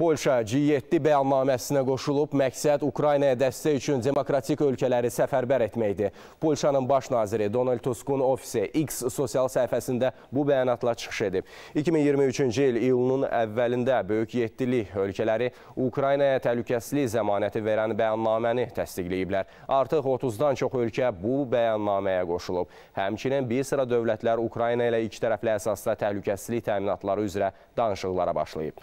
Polşa G7 bəyannaməsinə qoşulub, məqsəd Ukraynaya dəstək üçün demokratik ölkələri səfərbər etməkdir. Polşanın baş naziri Donald Tuskun ofisi X sosial səhifəsində bu bəyanatla çıxış edib. 2023-cü il iyulunun əvvəlində böyük yetdilik ölkələri Ukraynaya təhlükəsizlik zəmanəti verən bəyannaməni təsdiqləyiblər. Artıq 30-dan çox ölkə bu bəyannaməyə qoşulub. Həmçinin bir sıra dövlətlər Ukrayna ilə iki tərəfli əsasda təhlükəsizlik təminatları üzrə danışıqlara başlayıb.